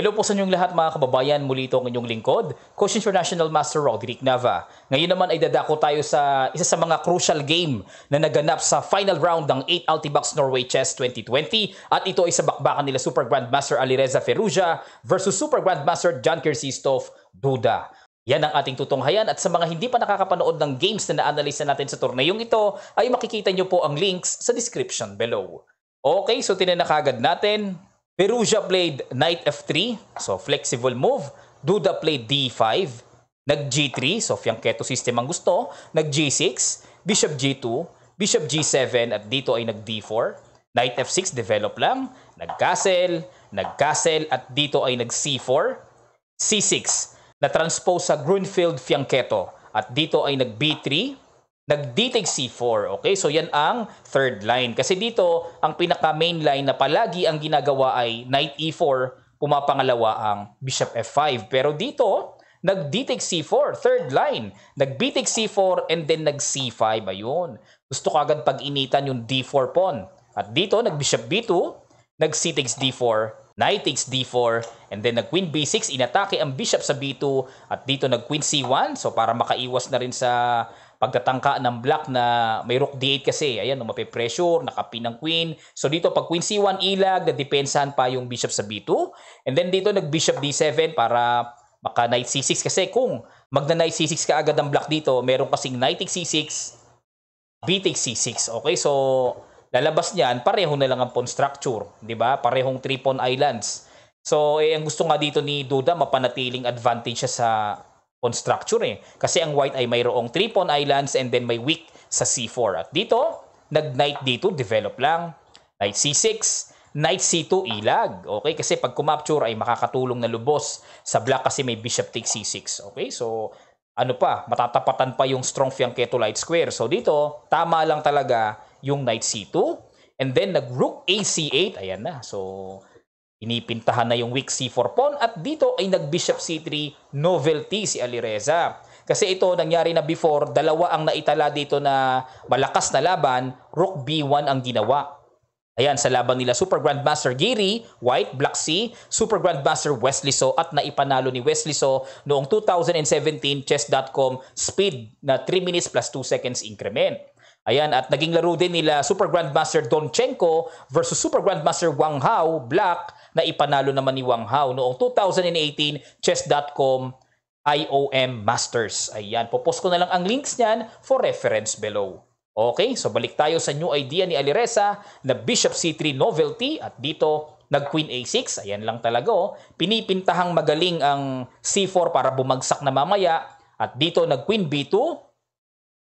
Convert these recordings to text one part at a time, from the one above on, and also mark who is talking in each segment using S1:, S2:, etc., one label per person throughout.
S1: Hello po sa inyong lahat mga kababayan, muli ito ang inyong lingkod, Coach International Master Roderick Nava. Ngayon naman ay dadako tayo sa isa sa mga crucial game na naganap sa final round ng 8 Altibox Norway Chess 2020 at ito ay sa bakbakan nila Super Grandmaster Alireza Ferruja versus Super Grandmaster John Kirsistov Duda. Yan ang ating tutunghayan at sa mga hindi pa nakakapanood ng games na na-analyze natin sa torneyong ito ay makikita nyo po ang links sa description below. Okay, so tinan natin Perugia played knight f3, so flexible move. Duda played d5, nag g3, so fianchetto system ang gusto. Nag g6, bishop g2, bishop g7 at dito ay nag d4. Knight f6 develop lang, nag castle, nag castle at dito ay nag c4. C6 na transpose sa Grunfeld fianchetto at dito ay nag b3 nag-detect C4. Okay, so yan ang third line. Kasi dito, ang pinaka-main line na palagi ang ginagawa ay knight E4, pumapangalawa ang bishop F5. Pero dito, nag-detect C4, third line. Nag-detect C4 and then nag-C5. Ayun. Gusto ko agad pag-initan yung D4 pawn. At dito, nag-bishop B2, nag-C takes D4, knight takes D4, and then nag-queen B6, inatake ang bishop sa B2, at dito nag-queen C1, so para makaiwas na rin sa pagtatangka ng black na may rook d8 kasi, ayan, no, mape-pressure, nakapin ng queen. So dito, pag queen c1 ilag, nadepensahan pa yung bishop sa b2. And then dito, nag-bishop d7 para maka knight c6 kasi kung magna knight c6 ka agad ang black dito, meron kasing knight c6, b takes c6. Okay, so lalabas niyan, pareho na lang ang pawn structure, 'di ba? Parehong three pawn islands. So, eh, ang gusto nga dito ni Duda, mapanatiling advantage siya sa on structure eh. Kasi ang white ay mayroong pawn Islands and then may weak sa C4. At dito, nag-knight dito, develop lang. Knight C6, knight C2, ilag. Okay? Kasi pag kumapture ay makakatulong na lubos sa black kasi may bishop take C6. Okay? So, ano pa, matatapatan pa yung strong fianchetto light square. So, dito, tama lang talaga yung knight C2. And then, nag-rook A C8. Ayan na. So, Inipintahan na yung weak c4 pawn at dito ay nag-bishop c3 novelty si Alireza. Kasi ito nangyari na before, dalawa ang naitala dito na malakas na laban, rook b1 ang ginawa. Ayan, sa laban nila Super Grandmaster Giri, White, Black Sea, Super Grandmaster Wesley So at naipanalo ni Wesley So noong 2017 chess.com speed na 3 minutes plus 2 seconds increment. Ayan, at naging laro din nila Super Grandmaster Donchenko versus Super Grandmaster Wang Hao Black na ipanalo naman ni Wang Hao noong 2018 chess.com IOM Masters. Ayan, popost ko na lang ang links niyan for reference below. Okay, so balik tayo sa new idea ni Aliresa na Bishop C3 novelty at dito nag Queen A6. Ayan lang talaga oh. Pinipintahang magaling ang C4 para bumagsak na mamaya at dito nag Queen B2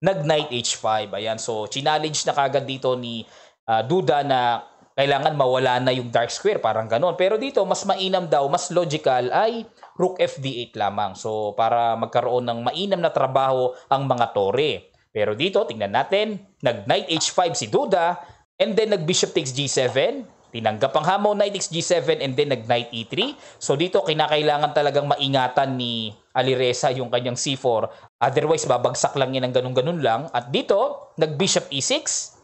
S1: nag knight h5. Ayan, so challenge na kagad dito ni uh, Duda na kailangan mawala na yung dark square, parang ganoon. Pero dito, mas mainam daw, mas logical ay rook fd8 lamang. So para magkaroon ng mainam na trabaho ang mga tore. Pero dito, tingnan natin, nag knight h5 si Duda and then nag bishop takes g7 Tinanggap ang hamon knight xg7 and then nag knight e3. So dito kinakailangan talagang maingatan ni Aliresa yung kanyang c4. Otherwise babagsak lang yan ng ganun-ganun lang. At dito nag bishop e6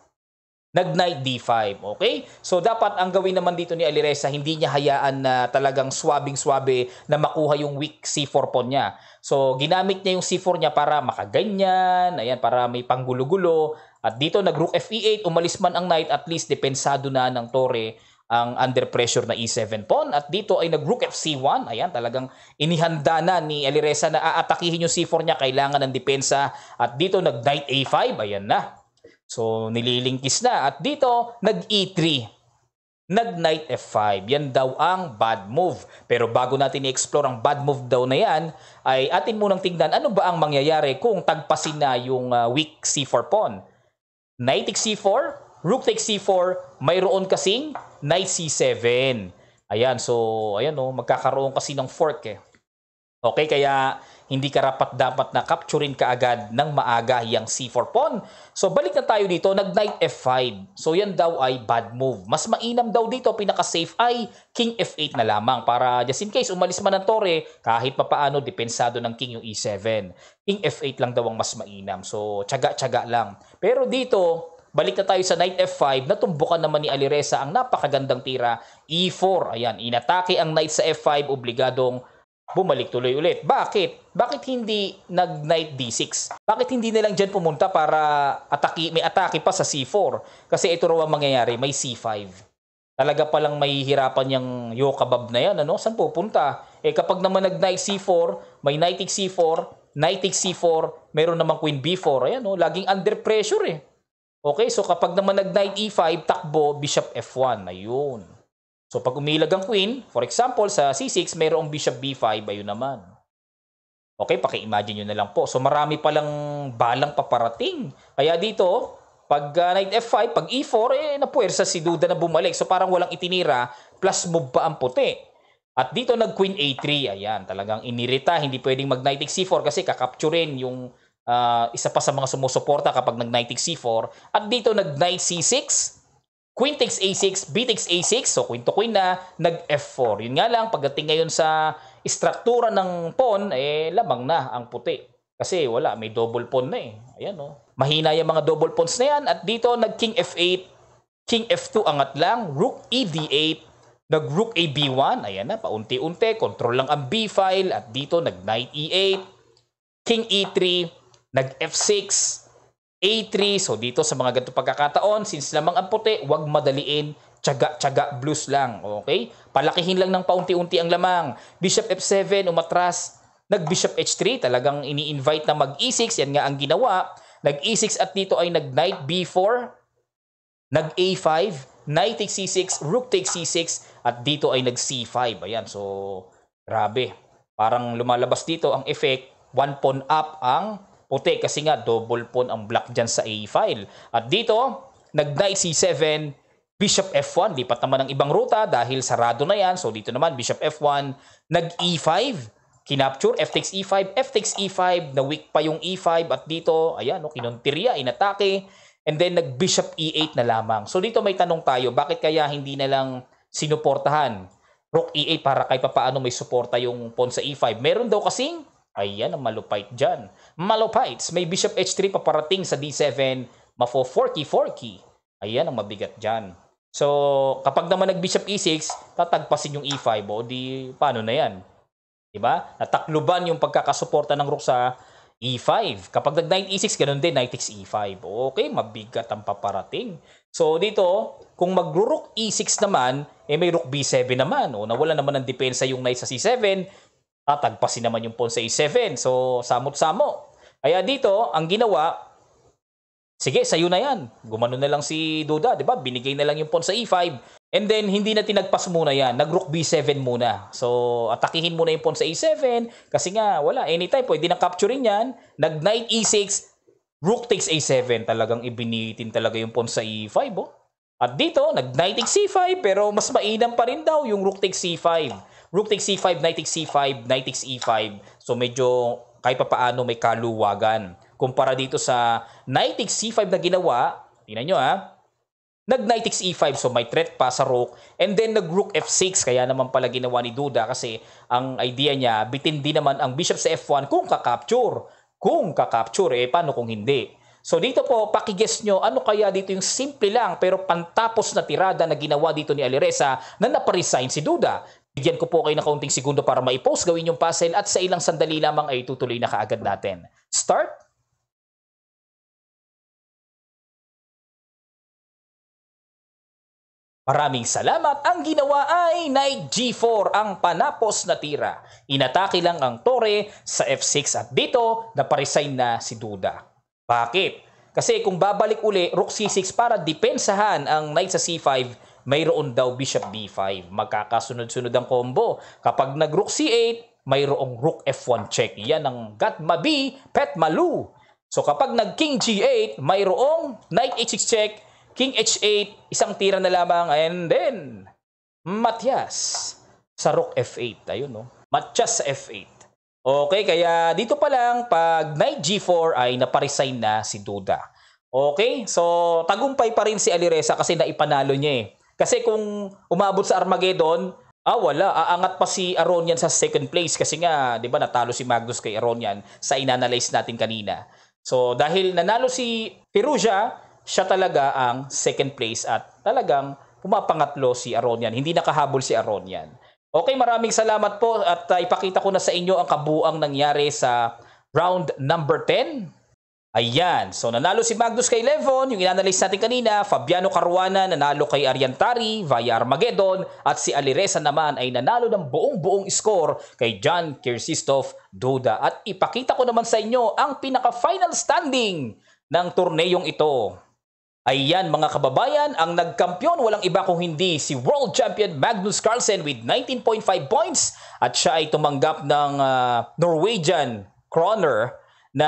S1: nag-knight d5. Okay? So dapat ang gawin naman dito ni Aliresa, hindi niya hayaan na talagang swabing-swabe na makuha yung weak c4 pawn niya. So ginamit niya yung c4 niya para makaganyan, ayan, para may panggulo-gulo. At dito nag-rook f8, e umalis man ang knight, at least depensado na ng tore ang under pressure na e7 pawn at dito ay nag-rook fc1 ayan talagang inihanda na ni Aliresa na aatakihin yung c4 niya kailangan ng depensa at dito nag knight a5 ayan na So, nililingkis na. At dito, nag-E3. Nag-knight F5. Yan daw ang bad move. Pero bago natin i-explore ang bad move daw na yan, ay atin munang tingnan ano ba ang mangyayari kung tagpasin na yung uh, weak C4 pawn. Knight C4, rook takes C4, mayroon kasing knight C7. Ayan, so ayan oh, magkakaroon kasi ng fork eh. Okay, kaya hindi ka rapat dapat na capturein kaagad ng maaga yang C4 pawn. So balik na tayo dito, nag knight F5. So yan daw ay bad move. Mas mainam daw dito, pinaka-safe ay king F8 na lamang para just in case umalis man ng tore, kahit papaano depensado ng king yung E7. King F8 lang daw ang mas mainam. So tiyaga-tiyaga lang. Pero dito, Balik na tayo sa knight f5, natumbukan naman ni Alireza ang napakagandang tira e4. Ayan, inatake ang knight sa f5, obligadong bumalik tuloy ulit. Bakit? Bakit hindi nag knight d6? Bakit hindi na lang diyan pumunta para ataki, may atake pa sa c4? Kasi ito raw ang mangyayari, may c5. Talaga palang may hirapan yung yokabab na yan. Ano? Saan pupunta? Eh kapag naman nag knight c4, may knight c4, knight c4, meron namang queen b4. Ayan, no? Oh, laging under pressure eh. Okay, so kapag naman nag knight e5, takbo, bishop f1. Ayun. So pag umilag ang queen, for example, sa C6, mayroong bishop B5, ayun naman. Okay, paki-imagine nyo na lang po. So marami palang balang paparating. Kaya dito, pag uh, knight F5, pag E4, eh, napuwersa si Duda na bumalik. So parang walang itinira, plus move pa ang puti. At dito nag queen A3, ayan, talagang inirita. Hindi pwedeng mag knight C4 kasi kakapturin yung uh, isa pa sa mga sumusuporta kapag nag knight C4. At dito nag knight C6, Queen takes A6, B takes A6, so queen to queen na, nag F4. Yun nga lang, pagdating ngayon sa istruktura ng pawn, eh lamang na ang puti. Kasi wala, may double pawn na eh. Ayan oh. Mahina yung mga double pawns na yan. At dito, nag king F8, king F2 angat lang, rook E D8, nag rook A B1, ayan na, paunti-unti, control lang ang B file. At dito, e e nag knight E8, king E3, nag F6, A3. So dito sa mga ganito pagkakataon, since lamang ang puti, huwag madaliin tiyaga-tiyaga blues lang. Okay? Palakihin lang ng paunti-unti ang lamang. Bishop F7, umatras. Nag-Bishop H3, talagang ini-invite na mag-E6. Yan nga ang ginawa. Nag-E6 at dito ay nag-Knight B4. Nag-A5. Knight takes C6. Rook takes C6. At dito ay nag-C5. Ayan, so grabe. Parang lumalabas dito ang effect. One pawn up ang puti kasi nga double pawn ang black dyan sa A-file. At dito, nag-knight C7, Bishop F1, lipat naman ng ibang ruta dahil sarado na yan. So dito naman, Bishop F1, nag-E5, kinapture, F takes E5, F takes E5, na-weak pa yung E5 at dito, ayan, no, kinontirya, inatake, and then nag-Bishop E8 na lamang. So dito may tanong tayo, bakit kaya hindi na lang sinuportahan Rook E8 para kay papaano may suporta yung pawn sa E5? Meron daw kasing Ayan ang malupait dyan. Malupait. May Bishop H3 paparating sa D7. Mafo 4 forky Ayan ang mabigat dyan. So, kapag naman nag-bishop e6, tatagpasin yung e5 o di paano na yan? Diba? Natakluban yung pagkakasuporta ng rook sa e5. Kapag nag knight e6, ganun din, knight takes e5. Okay, mabigat ang paparating. So, dito, kung mag-rook e6 naman, eh may rook b7 naman. O nawala naman ng depensa yung knight sa c7, tatagpasin naman yung pawn sa e7. So, samot-samo. Kaya dito, ang ginawa, sige, sayo na yan. Gumano na lang si Duda, di ba? Binigay na lang yung pawn sa e5. And then, hindi na tinagpas muna yan. Nag-rook b7 muna. So, atakihin muna yung pawn sa a7. E Kasi nga, wala. Anytime, pwede na capturing yan. Nag-knight e6, rook takes a7. Talagang ibinitin talaga yung pawn sa e5. Oh. At dito, nag-knight c5. Pero mas mainam pa rin daw yung rook takes c5. Rook takes c5, knight takes c5, knight takes e5. So medyo kahit pa paano may kaluwagan. Kumpara dito sa knight takes c5 na ginawa, tingnan nyo ha, nag knight takes e5 so may threat pa sa rook and then nag rook f6 kaya naman pala ginawa ni Duda kasi ang idea niya bitin din naman ang bishop sa f1 kung kakapture kung kakapture eh paano kung hindi so dito po pakiguess nyo ano kaya dito yung simple lang pero pantapos na tirada na ginawa dito ni Alireza na naparesign si Duda Bigyan ko po kayo na kaunting segundo para ma-post, gawin yung puzzle at sa ilang sandali lamang ay tutuloy na kaagad natin. Start! Maraming salamat. Ang ginawa ay knight g4 ang panapos na tira. Inatake lang ang tore sa f6 at dito naparesign na si Duda. Bakit? Kasi kung babalik uli rook c6 para depensahan ang knight sa c5, mayroon daw bishop b5. Magkakasunod-sunod ang combo. Kapag nag-rook c8, mayroong rook f1 check. Yan ang gat mabi, pet malu. So kapag nag-king g8, mayroong knight h6 check, king h8, isang tira na lamang, and then, matyas sa rook f8. Ayun, no? Matyas sa f8. Okay, kaya dito pa lang, pag knight g4 ay naparesign na si Duda. Okay, so tagumpay pa rin si Alireza kasi naipanalo niya eh kasi kung umabot sa Armageddon, ah wala, aangat pa si Aronian sa second place kasi nga, 'di ba, natalo si Magnus kay Aronian sa inanalyze natin kanina. So dahil nanalo si Perugia, siya talaga ang second place at talagang pumapangatlo si Aronian. Hindi nakahabol si Aronian. Okay, maraming salamat po at uh, ipakita ko na sa inyo ang kabuang nangyari sa round number 10. Ayan. So nanalo si Magnus kay Levon, yung inanalyze natin kanina. Fabiano Caruana nanalo kay Ariantari via Armageddon. At si Alireza naman ay nanalo ng buong-buong score kay John Kirsistov Duda. At ipakita ko naman sa inyo ang pinaka-final standing ng turneyong ito. Ayan mga kababayan, ang nagkampiyon walang iba kung hindi si World Champion Magnus Carlsen with 19.5 points at siya ay tumanggap ng uh, Norwegian Kroner na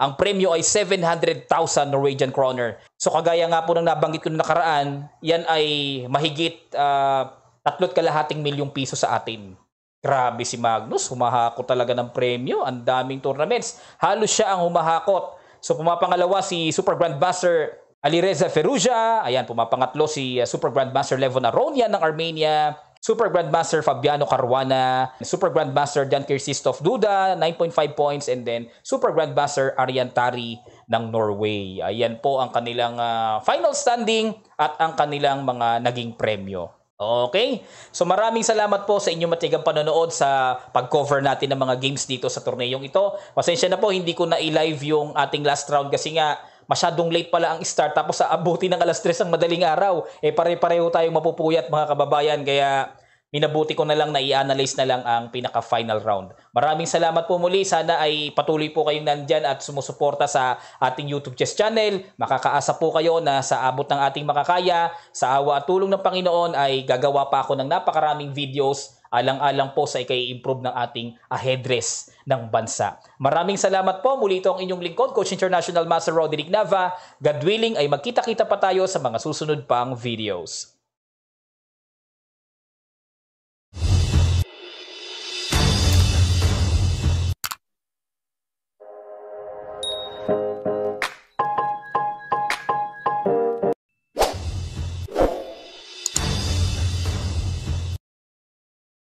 S1: ang premyo ay 700,000 Norwegian kroner. So kagaya nga po ng nabanggit ko na nakaraan, yan ay mahigit uh, tatlot kalahating milyong piso sa atin. Grabe si Magnus, humahakot talaga ng premyo, ang daming tournaments. Halos siya ang humahakot. So pumapangalawa si Super Grandmaster Alireza Feruja, ayan pumapangatlo si uh, Super Grandmaster Levon Aronian ng Armenia, Super Grandmaster Fabiano Caruana, Super Grandmaster Dan Kirsistov Duda, 9.5 points, and then Super Grandmaster Arian Tari ng Norway. Ayan po ang kanilang uh, final standing at ang kanilang mga naging premyo. Okay? So maraming salamat po sa inyong matigang panonood sa pag-cover natin ng mga games dito sa turneyong ito. Pasensya na po, hindi ko na i-live yung ating last round kasi nga masyadong late pala ang start tapos aabuti ng alas 3 ang madaling araw. Eh pare-pareho tayong mapupuyat mga kababayan kaya minabuti ko na lang na i-analyze na lang ang pinaka-final round. Maraming salamat po muli. Sana ay patuloy po kayong nandyan at sumusuporta sa ating YouTube Chess Channel. Makakaasa po kayo na sa abot ng ating makakaya, sa awa at tulong ng Panginoon ay gagawa pa ako ng napakaraming videos alang-alang po sa ikai-improve ng ating ahedres ng bansa. Maraming salamat po. Muli ito ang inyong lingkod, Coach International Master Roderick Nava. God willing ay magkita-kita pa tayo sa mga susunod pang videos.